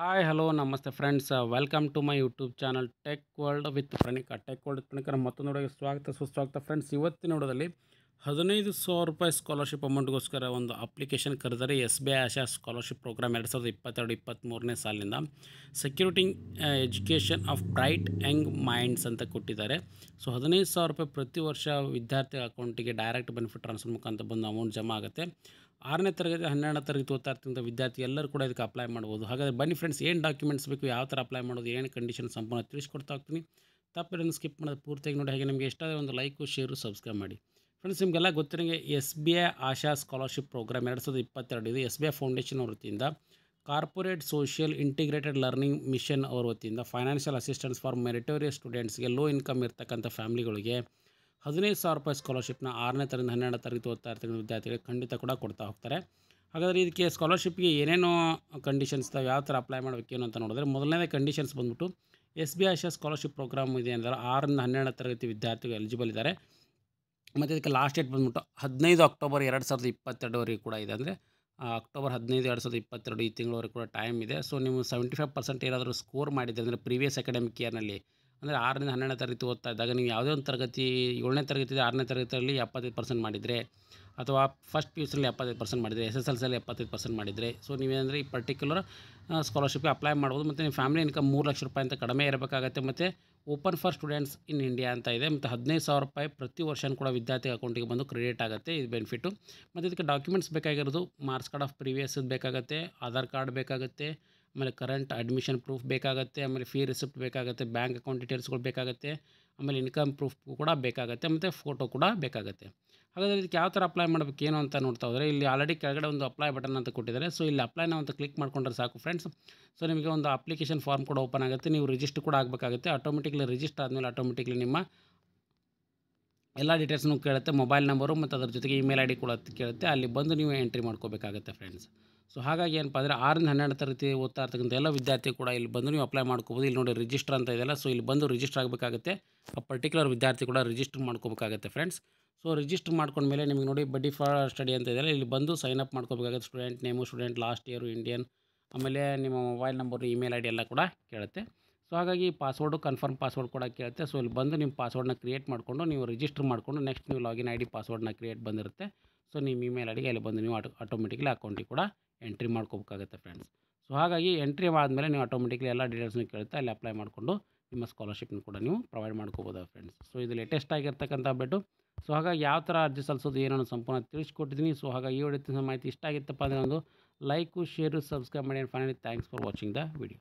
hi hello ನಮಸ್ತೆ friends welcome to my YouTube channel tech world with Pranika tech world ಪ್ರಣಿಕರ ಮತ್ತೊಂದೊಡಗೆ ಸ್ವಾಗತ ಸುಸ್ವಾಗತ ಫ್ರೆಂಡ್ಸ್ ಇವತ್ತಿನ ನೋಡೋದಲ್ಲಿ ಹದಿನೈದು ಸಾವಿರ ರೂಪಾಯಿ ಸ್ಕಾಲರ್ಶಿಪ್ ಅಮೌಂಟ್ಗೋಸ್ಕರ ಒಂದು ಅಪ್ಲಿಕೇಶನ್ ಕರೆದರೆ S B I Asha scholarship program ಎರಡು ಸಾವಿರದ ಇಪ್ಪತ್ತೆರಡು ಇಪ್ಪತ್ತ್ಮೂರನೇ ಸಾಲಿನಿಂದ securing education of bright young minds ಅಂತ ಕೊಟ್ಟಿದ್ದಾರೆ ಸೊ ಹದಿನೈದು ಸಾವಿರ ರೂಪಾಯಿ ಪ್ರತಿ ವರ್ಷ ವಿದ್ಯಾರ್ಥಿ ಅಕೌಂಟಿಗೆ ಡೈರೆಕ್ಟ್ ಬೆನಿಫಿಟ್ ಟ್ರಾನ್ಸ್ಫರ್ ಮುಖಾಂತರ ಬಂದು ಅಮೌಂಟ್ ಜಮಾ ಆಗುತ್ತೆ ಆರನೇ ತರಗತಿ ಹನ್ನೆರಡನೇ ತರಗತಿ ಓದ್ತಾ ಇರ್ತಕ್ಕಂಥ ವಿದ್ಯಾರ್ಥಿ ಎಲ್ಲರೂ ಕೂಡ ಇದಕ್ಕೆ ಅಪ್ಲೈ ಮಾಡ್ಬೋದು ಹಾಗಾದರೆ ಬನ್ನಿ ಫ್ರೆಂಡ್ಸ್ ಏನು ಡಾಕ್ಯುಮೆಂಟ್ಸ್ ಬೇಕು ಯಾವ ಥರ ಅಪ್ಲೈ ಮಾಡೋದು ಏನು ಕಂಡೀಷನ್ ಸಂಪೂರ್ಣ ತಿಳಿಸ್ಕೊಡ್ತಾ ಹೋಗ್ತೀನಿ ತಪ್ಪೇರನ್ನು ಸ್ಕಿಪ್ ಮಾಡೋದು ಪೂರ್ತಿಯಾಗಿ ನೋಡಿ ಹಾಗೆ ನಿಮಗೆ ಎಷ್ಟಾದರೆ ಒಂದು ಲೈಕು ಶೇರು ಸಬ್ಸ್ಕ್ರೈಬ್ ಮಾಡಿ ಫ್ರೆಂಡ್ಸ್ ನಿಮಗೆಲ್ಲ ಗೊತ್ತಿರಂಗೆ S B I Asha scholarship program ಎರಡು ಸಾವಿರದ ಇಪ್ಪತ್ತೆರಡು ಇದು ಎಸ್ ಬಿ ಐ ಫೌಂಡೇಶನ್ ಅವ್ರ corporate social integrated learning mission ಅವ್ರ ವತಿಯಿಂದ ಫೈನಾನ್ಷಿಯಲ್ ಅಸಿಸ್ಟೆನ್ಸ್ ಫಾರ್ ಮೆರಿಟೋರಿಯಸ್ ಸ್ಟೂಡೆಂಟ್ಸ್ಗೆ ಲೋ ಇನ್ಕಮ್ ಇರ್ತಕ್ಕಂಥ ಫ್ಯಾಮ್ಲಿಗಳಿಗೆ ಹದಿನೈದು ಸಾವಿರ ರೂಪಾಯಿ ಸ್ಕಾಲರ್ಶಿಪ್ನ ಆರನೇ ತರದಿಂದ ಹನ್ನೆರಡನೇ ತರಗತಿ ಓದ್ತಾ ಇರ್ತಕ್ಕಂಥ ವಿದ್ಯಾರ್ಥಿಗಳಿಗೆ ಖಂಡಿತ ಕೂಡ ಕೊಡ್ತಾ ಹೋಗ್ತಾರೆ ಹಾಗಾದರೆ ಇದಕ್ಕೆ ಸ್ಕಾಲರ್ಶಿಪ್ಗೆ ಏನೇನೋ ಕಂಡೀಷನ್ಸ್ ತಾವು ಯಾವ ಥರ ಅಪ್ಲೈ ಮಾಡಬೇಕು ಏನು ಅಂತ ನೋಡಿದ್ರೆ ಮೊದಲನೇದೇ ಕಂಡೀಷನ್ಸ್ ಬಂದ್ಬಿಟ್ಟು S B I scholarship program ಇದೆ ಅಂದರೆ ಆರರಿಂದ ಹನ್ನೆರಡು ತರಗತಿ ವಿದ್ಯಾರ್ಥಿಗಳು ಎಲಿಜಿಬಲ್ ಇದ್ದಾರೆ ಮತ್ತು ಇದಕ್ಕೆ ಲಾಸ್ಟ್ ಡೇಟ್ ಬಂದ್ಬಿಟ್ಟು ಹದಿನೈದು ಅಕ್ಟೋಬರ್ ಎರಡು ಸಾವಿರದ ಇಪ್ಪತ್ತೆರಡುವರೆಗೆ ಕೂಡ ಇದೆ ಅಂದರೆ ಅಕ್ಟೋಬರ್ ಹದಿನೈದು ಎರಡು ಸಾವಿರದ ಇಪ್ಪತ್ತೆರಡು ಈ ತಿಂಗಳವರೆಗೆ ಕೂಡ ಟೈಮ್ ಇದೆ ಸೊ ನೀವು ಸೆವೆಂಟಿ ಫೈವ್ ಪರ್ಸೆಂಟ್ ಏನಾದರೂ ಸ್ಕೋರ್ ಮಾಡಿದ್ದೆ ಅಂದರೆ ಪ್ರೀವಿಯಸ್ ಅಕಾಡೆಮಿಕ್ ಇಯರ್ನಲ್ಲಿ ಅಂದರೆ ಆರರಿಂದ ಹನ್ನೆರಡನೇ ತರಗತಿ ಓದ್ತಾ ಇದ್ದಾಗ ನೀವು ಯಾವುದೇ ಒಂದು ತರಗತಿ ಏಳನೇ ತರಗತಿ ಆರನೇ ತರಗತಿಯಲ್ಲಿ ಎಪ್ಪತ್ತೈದು ಪರ್ಸೆಂಟ್ ಮಾಡಿದರೆ ಅಥವಾ ಫಸ್ಟ್ ಪಿ ಯು ಸಿಲಿ ಎಪ್ಪತ್ತೈದು ಪರ್ಸೆಂಟ್ ಮಾಡಿದರೆ ಎಸ್ ಎಸ್ ಎಲ್ ಎಪ್ಪತ್ತೈದು ಪರ್ಸೆಂಟ್ ಮಾಡಿದರೆ ಸೊ ನೀವೇನಂದರೆ ಈ ಪರ್ಟಿಕ್ಯುಲರ್ ಸ್ಕಾಲರ್ಶಿಪ್ಗೆ ಅಪ್ಲೈ ಮಾಡ್ಬೋದು ಮತ್ತು ನಿಮ್ಮ ಫ್ಯಾಮಿಲಿ ಇನ್ಕಮ್ ಮೂರು ಲಕ್ಷ ರೂಪಾಯಿ ಅಂತ ಕಡಿಮೆ ಇರಬೇಕಾಗತ್ತೆ ಮತ್ತು open for students in India ಅಂತ ಇದೆ ಮತ್ತು ಹದಿನೈದು ಸಾವಿರ ರೂಪಾಯಿ ಪ್ರತಿ ವರ್ಷನೂ ಕೂಡ ವಿದ್ಯಾರ್ಥಿ ಅಕೌಂಟಿಗೆ ಬಂದು ಕ್ರೆಡಿಟ್ ಆಗುತ್ತೆ ಇದು ಬೆನಿಫಿಟ್ಟು ಮತ್ತು ಇದಕ್ಕೆ ಡಾಕ್ಯುಮೆಂಟ್ಸ್ ಬೇಕಾಗಿರೋದು ಮಾರ್ಕ್ಸ್ ಕಾರ್ಡ್ ಆಫ್ ಪ್ರೀವಿಯಸ್ ಬೇಕಾಗುತ್ತೆ ಆಧಾರ್ ಕಾರ್ಡ್ ಬೇಕಾಗುತ್ತೆ ಆಮೇಲೆ ಕರೆಂಟ್ ಅಡ್ಮಿಷನ್ ಪ್ರೂಫ್ ಬೇಕಾಗುತ್ತೆ ಆಮೇಲೆ ಫೀ ರಿಸಿಪ್ಟ್ ಬೇಕಾಗುತ್ತೆ ಬ್ಯಾಂಕ್ ಅಕೌಂಟ್ ಡೀಟೇಲ್ಸ್ಗಳು ಬೇಕಾಗುತ್ತೆ ಆಮೇಲೆ ಇನ್ಕಮ್ ಪ್ರೂಫ್ ಕೂಡ ಬೇಕಾಗುತ್ತೆ ಮತ್ತು ಫೋಟೋ ಕೂಡ ಬೇಕಾಗುತ್ತೆ ಹಾಗಾದರೆ ಇದಕ್ಕೆ ಯಾವ ಥರ ಅಪ್ಲೈ ಮಾಡಬೇಕು ಏನು ಅಂತ ನೋಡ್ತಾ ಹೋದರೆ ಇಲ್ಲಿ ಆಲ್ರೆಡಿ ಕೆಳಗಡೆ ಒಂದು ಅಪ್ಲೈ ಬಟನ್ ಅಂತ ಕೊಟ್ಟಿದ್ದಾರೆ ಸೊ ಇಲ್ಲಿ ಅಪ್ಲೈನ ಒಂದು ಅಂತ ಕ್ಲಿಕ್ ಮಾಡ್ಕೊಂಡ್ರೆ ಸಾಕು ಫ್ರೆಂಡ್ಸ್ ಸೊ ನಿಮಗೆ ಒಂದು ಅಪ್ಲಿಕೇಶನ್ ಫಾರ್ಮ್ ಕೂಡ ಓಪನ್ ಆಗುತ್ತೆ ನೀವು ರಿಜಿಸ್ಟರ್ ಕೂಡ ಆಗಬೇಕಾಗುತ್ತೆ ಆಟೋಮೆಟಿಕ್ಲಿ ರಿಜಿಸ್ಟರ್ ಆದಮೇಲೆ ಆಟೋಮೆಟಿಕ್ಲಿ ನಿಮ್ಮ ಎಲ್ಲ ಡೀಟೇಲ್ಸ್ನೂ ಕೇಳುತ್ತೆ ಮೊಬೈಲ್ ನಂಬರು ಮತ್ತು ಅದ್ರ ಜೊತೆಗೆ ಇಮೇಲ್ ಐ ಡಿ ಕೂಡ ಕೇಳುತ್ತೆ ಅಲ್ಲಿ ಬಂದು ನೀವು ಎಂಟ್ರಿ ಮಾಡ್ಕೋಬೇಕಾಗುತ್ತೆ ಫ್ರೆಂಡ್ಸ್ ಸೊ ಹಾಗಾಗಿ ಏನಪ್ಪ ಅಂದರೆ ಆರಿಂದ ಹನ್ನೆರಡು ತರಗತಿ ಓದ್ತಾ ಇರ್ತಕ್ಕಂಥ ಎಲ್ಲ ವಿದ್ಯಾರ್ಥಿ ಕೂಡ ಇಲ್ಲಿ ಬಂದು ನೀವು ಅಪ್ಲೈ ಮಾಡ್ಕೋಬೋದು ಇಲ್ಲಿ ನೋಡಿ ರಿಜಿಸ್ಟರ್ ಅಂತ ಇದೆಯಲ್ಲ ಸೊ ಇಲ್ಲಿ ಬಂದು ರಿಜಿಸ್ಟರ್ ಆಗಬೇಕಾಗುತ್ತೆ ಆ ಪರ್ಟಿಕ್ಯುಲರ್ ವಿದ್ಯಾರ್ಥಿ ಕೂಡ ರಿಜಿಸ್ಟರ್ ಮಾಡ್ಕೋಬೇಕಾಗುತ್ತೆ ಫ್ರೆಂಡ್ಸ್ ಸೊ ರಿಜಿಸ್ಟರ್ ಮಾಡ್ಕೊಂಡ್ಮೇಲೆ ನಿಮಗೆ ನೋಡಿ ಬಡ್ಡಿ ಫಾರ್ ಸ್ಟಡಿ ಅಂತ ಇದೆಲ್ಲ ಇಲ್ಲಿ ಬಂದು ಸೈನ್ ಅಪ್ ಮಾಡ್ಕೋಬೇಕಾಗುತ್ತೆ student name student last year Indian ಆಮೇಲೆ ನಿಮ್ಮ mobile number email I D ಎಲ್ಲ ಕೂಡ ಕೇಳುತ್ತೆ ಸೊ ಹಾಗಾಗಿ ಪಾಸ್ವರ್ಡು ಕನ್ಫರ್ಮ್ ಪಾಸ್ವರ್ಡ್ ಕೂಡ ಕೇಳುತ್ತೆ ಸೊ ಇಲ್ಲಿ ಬಂದು ನಿಮ್ಮ ಪಾಸ್ವರ್ಡ್ನ ಕ್ರಿಯೇಟ್ ಮಾಡಿಕೊಂಡು ನೀವು ರಿಜಿಸ್ಟರ್ ಮಾಡಿಕೊಂಡು ನೆಕ್ಸ್ಟ್ ನೀವು ಲಾಗಿನ್ ಐ ಡಿ ಪಾಸ್ವರ್ಡ್ನ ಕ್ರಿಯೇಟ್ ಬಂದಿರುತ್ತೆ ಸೊ ನಿಮ್ಮ ಇಮೇಲ್ ಡಿಗೆ ಅಲ್ಲಿ ಬಂದು ನೀವು ಆಟೋ ಆಟೋಮೆಟಿಕ್ಲಿ ಅಕೌಂಟಿಗೆ ಕೂಡ ಎಂಟ್ರಿ ಮಾಡ್ಕೋಬೇಕಾಗತ್ತೆ ಫ್ರೆಂಡ್ಸ್ ಸೊ ಹಾಗಾಗಿ ಎಂಟ್ರಿ ಆದಮೇಲೆ ನೀವು ಆಟೋಮೆಟಿಕ್ಲಿ ಎಲ್ಲ ಡೀಟೇಲ್ಸ್ನ ಕೇಳುತ್ತೆ ಅಲ್ಲಿ ಅಪ್ಲೈ ಮಾಡಿಕೊಂಡು ನಿಮ್ಮ ಸ್ಕಾಲರ್ಶಿಪ್ನ ಕೂಡ ನೀವು ಪ್ರೊವೈಡ್ ಮಾಡ್ಕೋಬೋದು ಫ್ರೆಂಡ್ಸ್ ಸೊ ಇದು ಲೇಟೆಸ್ಟ್ ಆಗಿರ್ತಕ್ಕಂಥ ಬಿಟ್ಟು ಸೊ ಹಾಗಾಗಿ ಯಾವ ಥರ ಅರ್ಜಿ ಸಲ್ಲಿಸೋದು ಏನೋ ಸಂಪೂರ್ಣ ತಿಳಿಸ್ಕೊಟ್ಟಿದ್ದೀನಿ ಸೊ ಹಾಗಾಗಿ ಈ ವಿಡಿಯೋ ಮಾಹಿತಿ ಇಷ್ಟ ಆಗಿತ್ತಪ್ಪ ಅಂದರೆ ಒಂದು ಲೈಕು ಶೇರು ಸಬ್ಸ್ಕ್ರೈಬ್ ಮಾಡಿ and finally thanks for watching the video